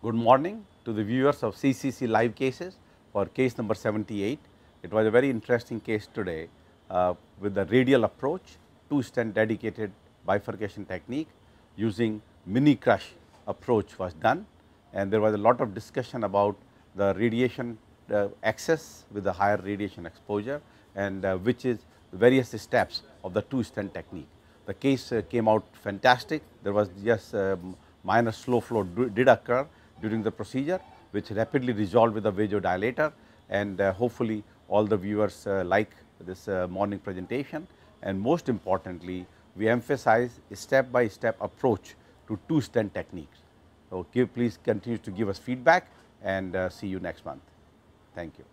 Good morning to the viewers of CCC live cases for case number 78. It was a very interesting case today uh, with the radial approach, two stent dedicated bifurcation technique using mini crush approach was done and there was a lot of discussion about the radiation uh, access with the higher radiation exposure and uh, which is various steps of the two stent technique. The case uh, came out fantastic, there was just uh, minor slow flow did occur during the procedure, which rapidly resolve with a vasodilator and uh, hopefully all the viewers uh, like this uh, morning presentation and most importantly we emphasize step by step approach to two stent techniques. So, give, please continue to give us feedback and uh, see you next month. Thank you.